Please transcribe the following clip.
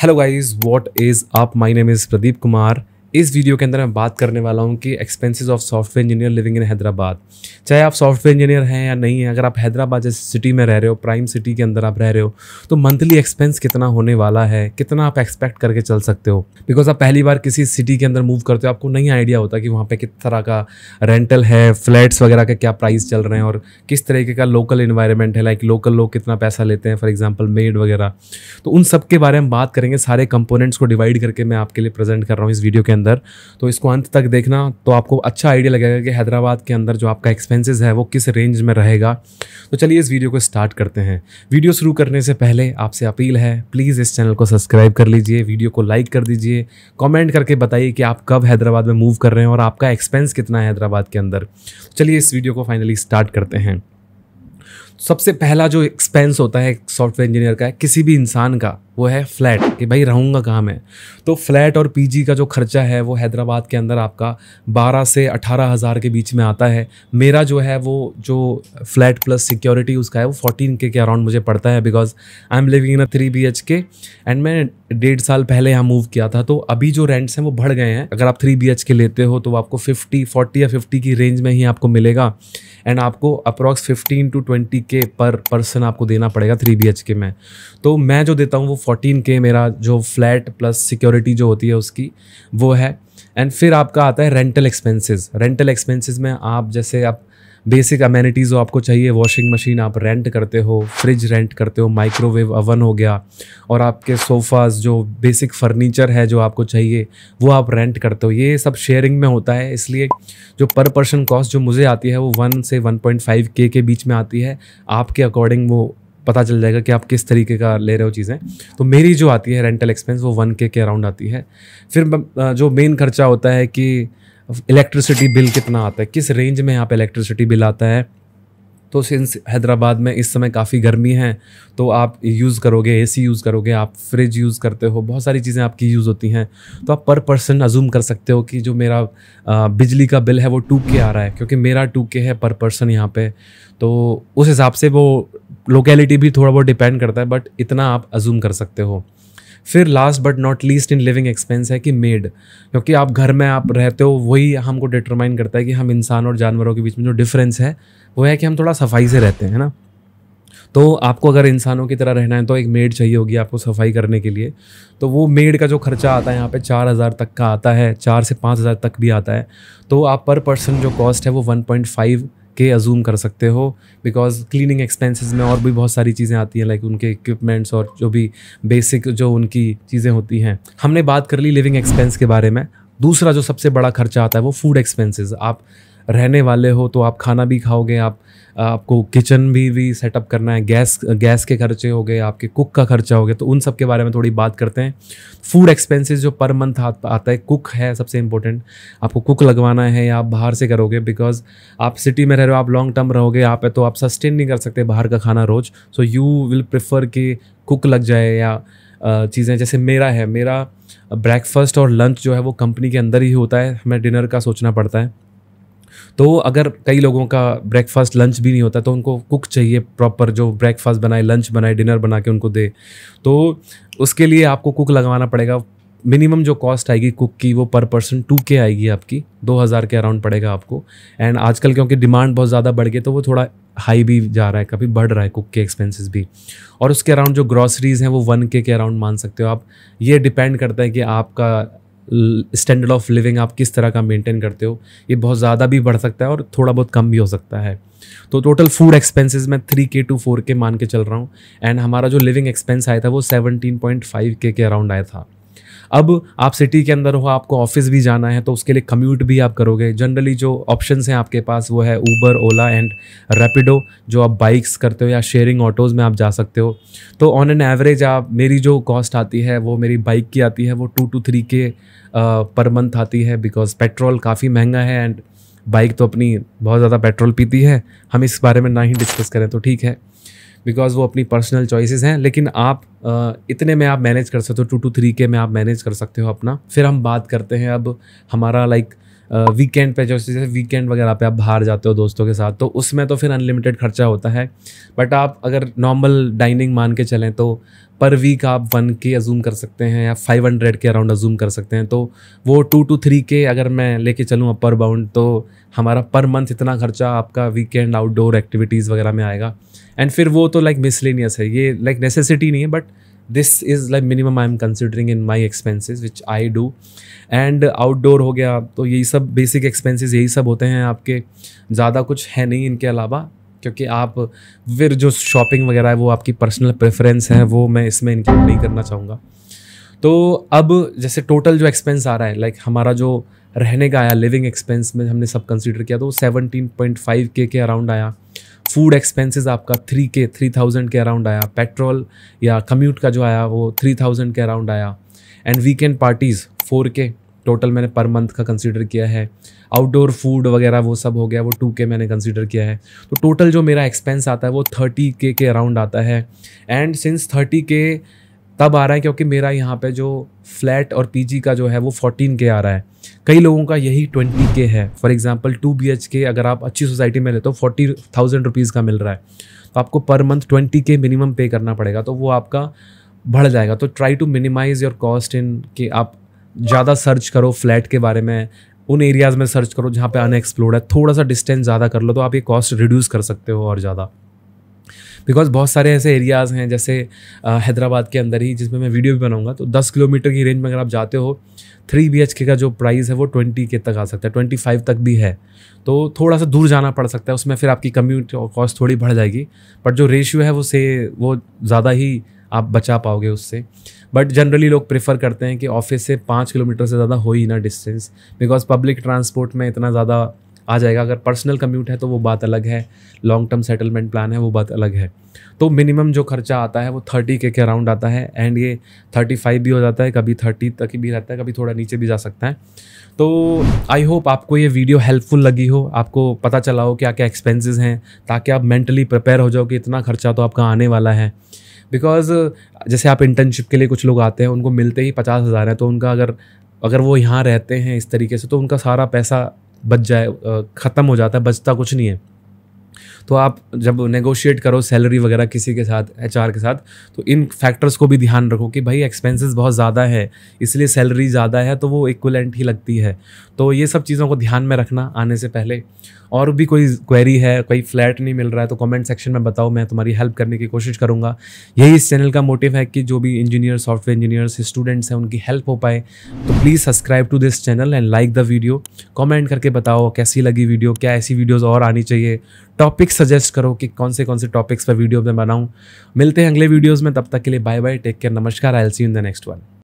Hello guys, what is up? My name is Pradeep Kumar इस वीडियो के अंदर मैं बात करने वाला हूँ कि expenses of software engineer living in Hyderabad चाहे आप सॉफ्टवेयर इंजीनियर हैं या नहीं हैं अगर आप हैदराबाद जैसे सिटी में रह रहे हो प्राइम सिटी के अंदर आप रह रहे हो तो मंथली एक्सपेंस कितना होने वाला है कितना आप एक्सपेक्ट करके चल सकते हो बिकॉज आप पहली बार किसी सिटी के अंदर मूव करते हो आपको नहीं आइडिया होता कि वहाँ पर किस तरह का रेंटल है फ्लैट्स वगैरह का क्या प्राइस चल रहे हैं और किस तरीके का लोकल इन्वायरमेंट है लाइक लोकल लोग कितना पैसा लेते हैं फॉर एग्जाम्पल मेड वगैरह तो उन सब के बारे में बात करेंगे सारे कंपोनेंट्स को डिवाइड करके मैं आपके लिए प्रेजेंट कर रहा हूँ इस वीडियो के अंदर तो इसको अंत तक देखना तो आपको अच्छा आइडिया लगेगा कि हैदराबाद के अंदर जो आपका एक्सपेंसिस है वो किस रेंज में रहेगा तो चलिए इस वीडियो को स्टार्ट करते हैं वीडियो शुरू करने से पहले आपसे अपील है प्लीज़ इस चैनल को सब्सक्राइब कर लीजिए वीडियो को लाइक कर दीजिए कॉमेंट करके बताइए कि आप कब हैदराबाद में मूव कर रहे हैं और आपका एक्सपेंस कितना है हैदराबाद के अंदर चलिए इस वीडियो को फाइनली स्टार्ट करते हैं सबसे पहला जो एक्सपेंस होता है सॉफ्टवेयर इंजीनियर का है किसी भी इंसान का वो है फ्लैट कि भाई रहूँगा कहाँ मैं तो फ्लैट और पीजी का जो खर्चा है वो हैदराबाद के अंदर आपका 12 से अठारह हज़ार के बीच में आता है मेरा जो है वो जो फ्लैट प्लस सिक्योरिटी उसका है वो फोर्टीन के के अराउंड मुझे पड़ता है because I am living in a three B H K and मैं डेढ़ साल पहले यहाँ मूव किया था तो अभी जो रेंट्स हैं वो बढ़ गए हैं अगर आप थ्री बी एच के लेते हो तो आपको फिफ्टी फोर्टी या फिफ्टी की रेंज में ही आपको मिलेगा एंड आपको अप्रॉक्स फिफ्टीन टू ट्वेंटी के पर पर्सन आपको देना पड़ेगा थ्री बी के में तो मैं जो देता हूँ वो फोर्टीन के मेरा जो फ्लैट प्लस सिक्योरिटी जो होती है उसकी वो है एंड फिर आपका आता है रेंटल एक्सपेंसेस रेंटल एक्सपेंसेस में आप जैसे आप बेसिक अमेनिटीज़ आपको चाहिए वॉशिंग मशीन आप रेंट करते हो फ्रिज रेंट करते हो माइक्रोवेव अवन हो गया और आपके सोफ़ाज़ जो बेसिक फर्नीचर है जो आपको चाहिए वो आप रेंट करते हो ये सब शेयरिंग में होता है इसलिए जो पर पर्सन कॉस्ट जो मुझे आती है वो वन से वन पॉइंट फाइव के के बीच में आती है आपके अकॉर्डिंग वो पता चल जाएगा कि आप किस तरीके का ले रहे हो चीज़ें तो मेरी जो आती है रेंटल एक्सपेंस वो वन के के अराउंड आती है फिर जो मेन खर्चा होता है कि इलेक्ट्रिसिटी बिल कितना आता है किस रेंज में यहाँ पे इलेक्ट्रिसिटी बिल आता है तो सिंस हैदराबाद में इस समय काफ़ी गर्मी है तो आप यूज़ करोगे एसी यूज़ करोगे आप फ्रिज यूज़ करते हो बहुत सारी चीज़ें आपकी यूज़ होती हैं तो आप पर पर्सन अजूम कर सकते हो कि जो मेरा बिजली का बिल है वो टू के आ रहा है क्योंकि मेरा टू के है पर पर्सन यहाँ पे तो उस हिसाब से वो लोकेलिटी भी थोड़ा बहुत डिपेंड करता है बट इतना आप अजूम कर सकते हो फिर last but not least in living expense है कि मेड क्योंकि आप घर में आप रहते हो वही हमको डिटरमाइन करता है कि हम इंसान और जानवरों के बीच में जो डिफरेंस है वो है कि हम थोड़ा सफाई से रहते हैं ना तो आपको अगर इंसानों की तरह रहना है तो एक मेड चाहिए होगी आपको सफाई करने के लिए तो वो मेड का जो खर्चा आता है यहाँ पे चार हज़ार तक का आता है चार से पाँच हज़ार तक भी आता है तो आप पर पर्सन जो कॉस्ट है वो one point five K assume कर सकते हो बिकॉज क्लीनिंग एक्सपेंसेस में और भी बहुत सारी चीज़ें आती हैं लाइक उनके इक्विपमेंट्स और जो भी बेसिक जो उनकी चीज़ें होती हैं हमने बात कर ली लिविंग एक्सपेंस के बारे में दूसरा जो सबसे बड़ा खर्चा आता है वो फूड एक्सपेंसेस आप रहने वाले हो तो आप खाना भी खाओगे आप आपको किचन भी भी सेटअप करना है गैस गैस के खर्चे हो गए आपके कुक का खर्चा हो गया तो उन सब के बारे में थोड़ी बात करते हैं फूड एक्सपेंसेस जो पर मंथ आ, आता है कुक है सबसे इंपॉर्टेंट आपको कुक लगवाना है या आप बाहर से करोगे बिकॉज आप सिटी में रह रहे हो आप लॉन्ग टर्म रहोगे यहाँ पे तो आप सस्टेन नहीं कर सकते बाहर का खाना रोज सो यू विल प्रिफर कि कुक लग जाए या चीज़ें जैसे मेरा है मेरा ब्रेकफास्ट और लंच जो है वो कंपनी के अंदर ही होता है हमें डिनर का सोचना पड़ता है तो अगर कई लोगों का ब्रेकफास्ट लंच भी नहीं होता तो उनको कुक चाहिए प्रॉपर जो ब्रेकफास्ट बनाए लंच बनाए डिनर बना के उनको दे तो उसके लिए आपको कुक लगवाना पड़ेगा मिनिमम जो कॉस्ट आएगी कुक की वो पर पर्सन टू के आएगी आपकी दो हज़ार के अराउंड पड़ेगा आपको एंड आजकल क्योंकि डिमांड बहुत ज़्यादा बढ़ गई तो वो थोड़ा हाई भी जा रहा है कभी बढ़ रहा है कुक के एक्सपेंसेस भी और उसके अराउंड जो ग्रॉसरीज़ हैं वो वन के के अराउंड मान सकते हो आप ये डिपेंड करता है कि आपका स्टैंडर्ड ऑफ लिविंग आप किस तरह का मेंटेन करते हो ये बहुत ज़्यादा भी बढ़ सकता है और थोड़ा बहुत कम भी हो सकता है तो टोटल फूड एक्सपेंसेस मैं three K two four K मान के चल रहा हूँ एंड हमारा जो लिविंग एक्सपेंस आया था वो सेवनटीन पॉइंट फाइव के के अराउंड आया था अब आप सिटी के अंदर हो आपको ऑफिस भी जाना है तो उसके लिए कम्यूट भी आप करोगे जनरली जो ऑप्शन हैं आपके पास वो है ऊबर ओला एंड रेपिडो जो आप बाइक्स करते हो या शेयरिंग ऑटोज़ में आप जा सकते हो तो ऑन एन एवरेज आप मेरी जो कॉस्ट आती है वो मेरी बाइक की आती है वो टू टू थ्री के पर मंथ आती है बिकॉज पेट्रोल काफ़ी महंगा है एंड बाइक तो अपनी बहुत ज़्यादा पेट्रोल पीती है हम इस बारे में ना ही डिस्कस करें तो ठीक है बिकॉज वो अपनी पर्सनल चॉइसेस हैं लेकिन आप इतने में आप मैनेज कर सकते हो टू टू थ्री के में आप मैनेज कर सकते हो अपना फिर हम बात करते हैं अब हमारा लाइक like, वीकेंड पे जैसे जैसे वीकेंड वगैरह पे आप बाहर जाते हो दोस्तों के साथ तो उसमें तो फिर अनलिमिटेड खर्चा होता है बट आप अगर नॉर्मल डाइनिंग मान के चलें तो पर वीक आप वन के अजूम कर सकते हैं या फाइव हंड्रेड के अराउंड अजूम कर सकते हैं तो वो टू टू थ्री के अगर मैं लेके चलूँ अपर बाउंड तो हमारा पर मंथ इतना खर्चा आपका वीकेंड आउटडोर एक्टिविटीज़ वगैरह में आएगा एंड फिर वो तो लाइक मिसलेनियस है ये लाइक नेसेसिटी नहीं है but this is like minimum I am considering in my expenses which I do and outdoor हो गया तो यही सब बेसिक एक्सपेंसिज यही सब होते हैं आपके ज़्यादा कुछ है नहीं इनके अलावा क्योंकि आप फिर जो शॉपिंग वगैरह है वो आपकी पर्सनल प्रेफरेंस है वो मैं इसमें इंक्लूड नहीं करना चाहूँगा तो अब जैसे टोटल जो एक्सपेंस आ रहा है लाइक हमारा जो रहने का आया लिविंग एक्सपेंस में हमने सब कंसिडर किया तो सेवनटीन पॉइंट फाइव के के अराउंड आया फूड एक्सपेंसेस आपका थ्री के थ्री थाउजेंड के अराउंड आया पेट्रोल या कम्यूट का जो आया वो थ्री थाउजेंड के अराउंड आया and weekend parties four K total मैंने पर मंथ का कंसिडर किया है आउटडोर फूड वगैरह वो सब हो गया वो टू के मैंने कंसिडर किया है तो टोटल जो मेरा एक्सपेंस आता है वो थर्टी के के अराउंड आता है एंड सिंस थर्टी के तब आ रहा है क्योंकि मेरा यहाँ पे जो फ्लैट और पीजी का जो है वो फोर्टीन के आ रहा है कई लोगों का यही ट्वेंटी के है for example two B H K अगर आप अच्छी सोसाइटी में लेते हो फोर्टी थाउजेंड रुपीज़ का मिल रहा है तो आपको पर मंथ ट्वेंटी के मिनिमम पे करना पड़ेगा तो वो आपका बढ़ जाएगा तो try to minimise your cost in कि आप ज़्यादा सर्च करो फ्लैट के बारे में उन एरियाज़ में सर्च करो जहाँ पे अनएक्सप्लोर्ड है थोड़ा सा डिस्टेंस ज़्यादा कर लो तो आप ये कॉस्ट रिड्यूस कर सकते हो और ज़्यादा बिकॉज बहुत सारे ऐसे एरियाज़ हैं जैसे हैदराबाद के अंदर ही जिसमें मैं वीडियो भी बनाऊंगा तो दस किलोमीटर की रेंज में अगर आप जाते हो थ्री बी का जो प्राइस है वो ट्वेंटी के तक आ सकता है ट्वेंटी फाइव तक भी है तो थोड़ा सा दूर जाना पड़ सकता है उसमें फिर आपकी कम्यूट कॉस्ट थोड़ी बढ़ जाएगी बट जो रेशियो है वो से वो ज़्यादा ही आप बचा पाओगे उससे बट जनरली लोग प्रेफर करते हैं कि ऑफिस से पाँच किलोमीटर से ज़्यादा हो ही ना डिस्टेंस बिकॉज पब्लिक ट्रांसपोर्ट में इतना ज़्यादा आ जाएगा अगर पर्सनल कम्यूट है तो वो बात अलग है लॉन्ग टर्म सेटलमेंट प्लान है वो बात अलग है तो मिनिमम जो खर्चा आता है वो थर्टी के के अराउंड आता है एंड ये थर्टी फाइव भी हो जाता है कभी थर्टी तक भी रहता है कभी थोड़ा नीचे भी जा सकता है तो आई होप आपको ये वीडियो हेल्पफुल लगी हो आपको पता चला हो क्या क्या एक्सपेंसेस हैं ताकि आप मेंटली प्रिपेयर हो जाओ कि इतना खर्चा तो आपका आने वाला है बिकॉज जैसे आप इंटर्नशिप के लिए कुछ लोग आते हैं उनको मिलते ही पचास हज़ार हैं तो उनका अगर अगर वो यहाँ रहते हैं इस तरीके से तो उनका सारा पैसा बच जाए ख़त्म हो जाता है बचता कुछ नहीं है तो आप जब नेगोशिएट करो सैलरी वगैरह किसी के साथ एच के साथ तो इन फैक्टर्स को भी ध्यान रखो कि भाई एक्सपेंसेस बहुत ज़्यादा है इसलिए सैलरी ज़्यादा है तो वो इक्वलेंट ही लगती है तो ये सब चीज़ों को ध्यान में रखना आने से पहले और भी कोई क्वेरी है कोई फ्लैट नहीं मिल रहा है तो कमेंट सेक्शन में बताओ मैं तुम्हारी हेल्प करने की कोशिश करूँगा यही इस चैनल का मोटिव है कि जो भी इंजीनियर सॉफ्टवेयर इंजीनियर्स स्टूडेंट्स हैं उनकी हेल्प हो पाए तो please subscribe to this channel and like the video comment करके बताओ कैसी लगी वीडियो क्या ऐसी वीडियोस और आनी चाहिए टॉपिक सजेस्ट करो कि कौन से कौन से टॉपिक्स पर वीडियो मैं बनाऊँ मिलते हैं अगले वीडियोज़ में तब तक के लिए बाय बाय टेक केयर नमस्कार I'll see in the next one